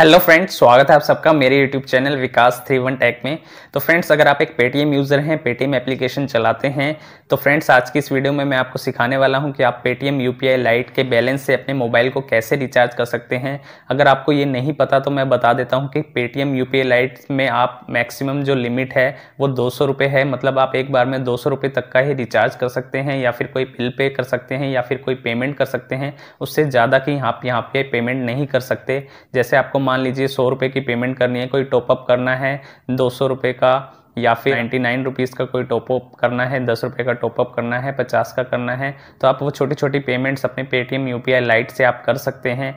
hello friends स्वागत है आप सबका मेरे YouTube channel Vikas three one tech में तो फ्रेंड्स अगर आप एक पेटीएम यूज़र हैं पेटीएम एप्लीकेशन चलाते हैं तो फ्रेंड्स आज की इस वीडियो में मैं आपको सिखाने वाला हूं कि आप पेटीएम आई लाइट के बैलेंस से अपने मोबाइल को कैसे रिचार्ज कर सकते हैं अगर आपको ये नहीं पता तो मैं बता देता हूँ कि पेटीएम यू लाइट में आप मैक्सिमम जो लिमिट है वो दो है मतलब आप एक बार में दो तक का ही रिचार्ज कर सकते हैं या फिर कोई बिल पे कर सकते हैं या फिर कोई पेमेंट कर सकते हैं उससे ज़्यादा कि आप यहाँ पे पेमेंट नहीं कर सकते जैसे आपको मान लीजिए सौ रुपये की पेमेंट करनी है कोई टॉपअप करना है दो सौ रुपये का या फिर नाइन्टी नाइन रुपीज़ का कोई टॉपअप करना है दस रुपये का टॉपअप करना है पचास का करना है तो आप वो छोटी छोटी पेमेंट्स अपने पेटीएम यू पी लाइट से आप कर सकते हैं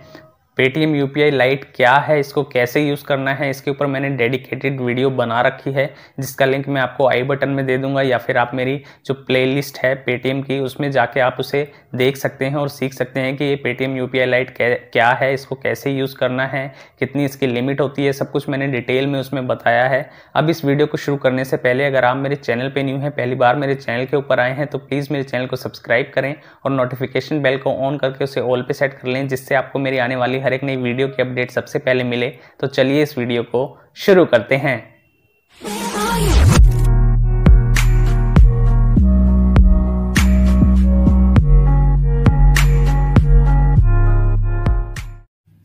पेटीएम यू पी लाइट क्या है इसको कैसे यूज़ करना है इसके ऊपर मैंने डेडिकेटेड वीडियो बना रखी है जिसका लिंक मैं आपको आई बटन में दे दूंगा या फिर आप मेरी जो प्लेलिस्ट है पेटीएम की उसमें जाके आप उसे देख सकते हैं और सीख सकते हैं कि ये पेटीएम यू पी लाइट क्या है इसको कैसे यूज़ करना है कितनी इसकी लिमिट होती है सब कुछ मैंने डिटेल में उसमें बताया है अब इस वीडियो को शुरू करने से पहले अगर आप मेरे चैनल पर न्यू हैं पहली बार मेरे चैनल के ऊपर आए हैं तो प्लीज़ मेरे चैनल को सब्सक्राइब करें और नोटिफिकेशन बेल को ऑन करके उसे ऑल पर सेट कर लें जिससे आपको मेरी आने वाली हर एक नई वीडियो की अपडेट सबसे पहले मिले तो चलिए इस वीडियो को शुरू करते हैं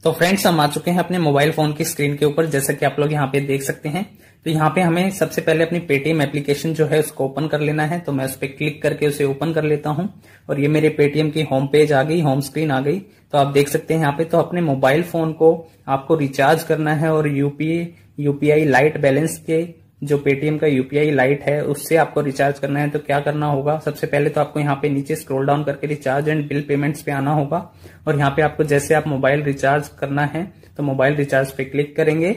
तो फ्रेंड्स हम आ चुके हैं अपने मोबाइल फोन की स्क्रीन के ऊपर जैसा कि आप लोग यहाँ पे देख सकते हैं तो यहाँ पे हमें सबसे पहले अपनी पेटीएम एप्लीकेशन जो है उसको ओपन कर लेना है तो मैं उस पर क्लिक करके उसे ओपन कर लेता हूँ और ये मेरे पेटीएम की होम पेज आ गई होम स्क्रीन आ गई तो आप देख सकते हैं यहाँ पे तो अपने मोबाइल फोन को आपको रिचार्ज करना है और यूपी यूपीआई लाइट बैलेंस के जो पेटीएम का यूपीआई लाइट है उससे आपको रिचार्ज करना है तो क्या करना होगा सबसे पहले तो आपको यहाँ पे नीचे स्क्रॉल डाउन करके रिचार्ज एंड बिल पेमेंट्स पे आना होगा और यहाँ पे आपको जैसे आप मोबाइल रिचार्ज करना है तो मोबाइल रिचार्ज पे क्लिक करेंगे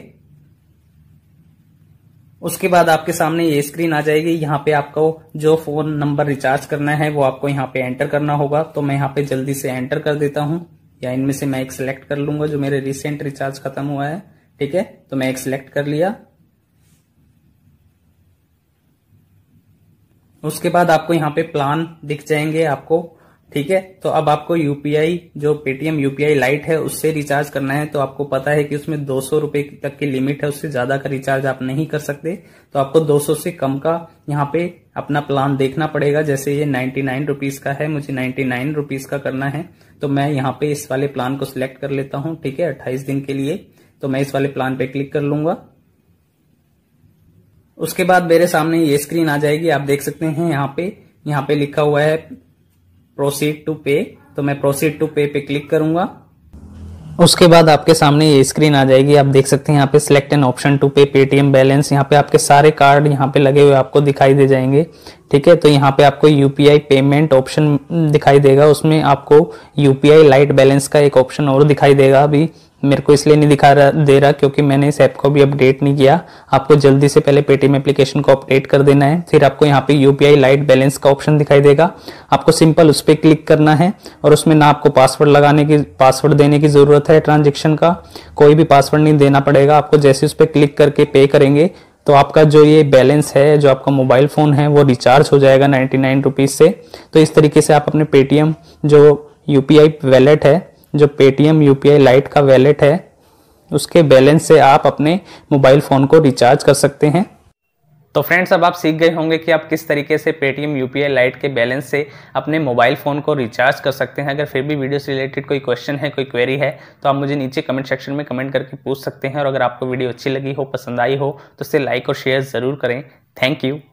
उसके बाद आपके सामने ये स्क्रीन आ जाएगी यहाँ पे आपको जो फोन नंबर रिचार्ज करना है वो आपको यहाँ पे एंटर करना होगा तो मैं यहाँ पे जल्दी से एंटर कर देता हूँ या इनमें से मैं एक सिलेक्ट कर लूंगा जो मेरे रिसेंट रिचार्ज खत्म हुआ है ठीक है तो मैं एक सिलेक्ट कर लिया उसके बाद आपको यहाँ पे प्लान दिख जाएंगे आपको ठीक है तो अब आपको यूपीआई जो पेटीएम यूपीआई लाइट है उससे रिचार्ज करना है तो आपको पता है कि उसमें दो सौ तक की लिमिट है उससे ज्यादा का रिचार्ज आप नहीं कर सकते तो आपको दो सौ से कम का यहाँ पे अपना प्लान देखना पड़ेगा जैसे ये नाइन्टी नाइन रुपीज का है मुझे नाइन्टी नाइन रुपीज का करना है तो मैं यहाँ पे इस वाले प्लान को सिलेक्ट कर लेता हूँ ठीक है अट्ठाईस दिन के लिए तो मैं इस वाले प्लान पे क्लिक कर लूंगा उसके बाद मेरे सामने ये स्क्रीन आ जाएगी आप देख सकते हैं यहाँ पे यहाँ पे लिखा हुआ है प्रोसीड टू पे तो मैं प्रोसीड टू पे पे क्लिक करूंगा उसके बाद आपके सामने ये स्क्रीन आ जाएगी आप देख सकते हैं यहाँ पे select an option to pay Paytm balance यहाँ पे आपके सारे कार्ड यहाँ पे लगे हुए आपको दिखाई दे जाएंगे ठीक है तो यहाँ पे आपको यूपीआई पेमेंट ऑप्शन दिखाई देगा उसमें आपको यूपीआई लाइट बैलेंस का एक ऑप्शन और दिखाई देगा अभी मेरे को इसलिए नहीं दिखा रहा दे रहा क्योंकि मैंने इस ऐप को भी अपडेट नहीं किया आपको जल्दी से पहले पेटीएम एप्लीकेशन को अपडेट कर देना है फिर आपको यहाँ पे यूपीआई लाइट बैलेंस का ऑप्शन दिखाई देगा आपको सिंपल उस पर क्लिक करना है और उसमें ना आपको पासवर्ड लगाने की पासवर्ड देने की ज़रूरत है ट्रांजेक्शन का कोई भी पासवर्ड नहीं देना पड़ेगा आपको जैसे उस पर क्लिक करके पे करेंगे तो आपका जो ये बैलेंस है जो आपका मोबाइल फ़ोन है वो रिचार्ज हो जाएगा नाइन्टी नाइन रुपीज़ से तो इस तरीके से आप अपने पेटीएम जो यू पी आई वैलेट है जो पेटीएम आई लाइट का वैलेट है उसके बैलेंस से आप अपने मोबाइल फ़ोन को रिचार्ज कर सकते हैं तो फ्रेंड्स अब आप सीख गए होंगे कि आप किस तरीके से पेटीएम यू पी लाइट के बैलेंस से अपने मोबाइल फ़ोन को रिचार्ज कर सकते हैं अगर फिर भी वीडियो से रिलेटेड कोई क्वेश्चन है कोई क्वेरी है तो आप मुझे नीचे कमेंट सेक्शन में कमेंट करके पूछ सकते हैं और अगर आपको वीडियो अच्छी लगी हो पसंद आई हो तो इसे लाइक और शेयर ज़रूर करें थैंक यू